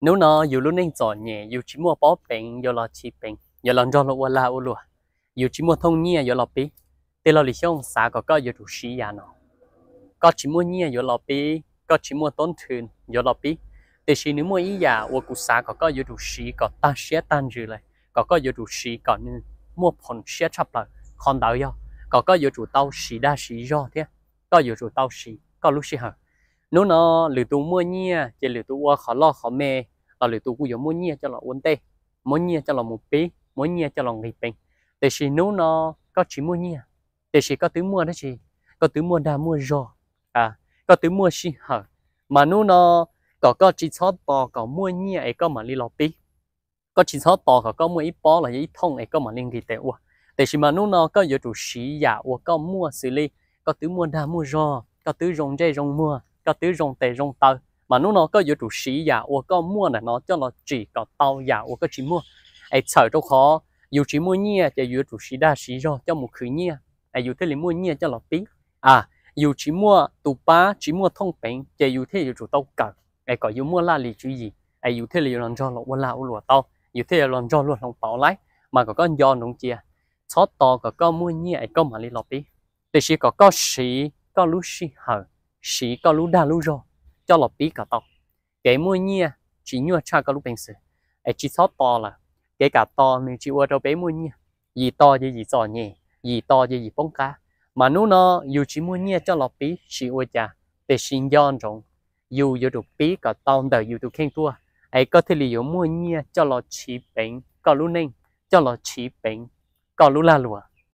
nếu nó dù lúc nên giỏi nhẹ dù chỉ mua bó bệnh dù là chỉ bệnh dù là do là ua la ua lùa dù chỉ mua thông nhẹ dù là bì tên là lý xong xã có có dù đủ sĩ ya nó có chỉ mua nhẹ dù là bì có chỉ mua tốn thường dù là bì thì chỉ nếu mua ý ya ua cụ xã có có dù đủ sĩ có ta sẽ tan rồi lại có có dù đủ sĩ có nên mua phần sẽ chấp lại còn đào yo có có dù chủ tàu sĩ đa sĩ do thế có dù đủ tàu sĩ có lúc sĩ hở nếu nó lửa tu mua nhia chỉ lửa tu khó lo khó mê là lửa tu cũng mua nhia cho là uốn tê mua nhia cho là một pí mua nhia cho là nghỉ bình để chỉ nếu nó có chỉ mua nhia để chỉ có thứ mua đó chỉ có thứ mua đa mua rò à có thứ mua xí hở mà nếu nó có có chỉ sót to có mua nhia ấy có mà đi lò pí có chỉ sót to có có mua ít bò là ít thông ấy có mà liên thì tệ quá để chỉ mà nếu nó có dự chủ sĩ giả có mua xử lý có thứ mua đa mua rò có thứ rồng dây rồng mua có tứ rong tề rong tàu mà nó nó có dự trụ sĩ giả ô có mua này nó cho nó chỉ có tàu giả ô có chỉ mua ai sợ đâu khó dù chỉ mua nhia cho dự trụ sĩ đa sĩ rồi cho một khứ nhia ai dù thế là mua nhia cho nó tí à dù chỉ mua tụ ba chỉ mua thông bệnh cho dù thế dự trụ tàu cả, ai có dù mua la lì chú gì ai dù thế là lần cho nó là ô lụa tàu dù thế là lần cho luôn lòng tàu lái mà có con do nông chia chót to có con mua nhia ai có mà lì lọp tí thì chỉ có có sĩ có lúc sĩ hở sĩ có lú đa lú rồi cho lọ bí cả to cái mua nhia chỉ nhua cha có lú bình sự ấy chỉ sót to là cái cả to mình chỉ qua đâu bé mua nhia gì to gì gì to nhẹ gì to gì gì bông cá mà nú nó dù chỉ mua nhia cho lọ bí sĩ qua cha để xin giòn rồi dù dù được bí cả to đời dù được khen tua ấy có thể liệu mua nhia cho lọ chỉ bệnh có lú nên cho lọ chỉ bệnh có lú la lùa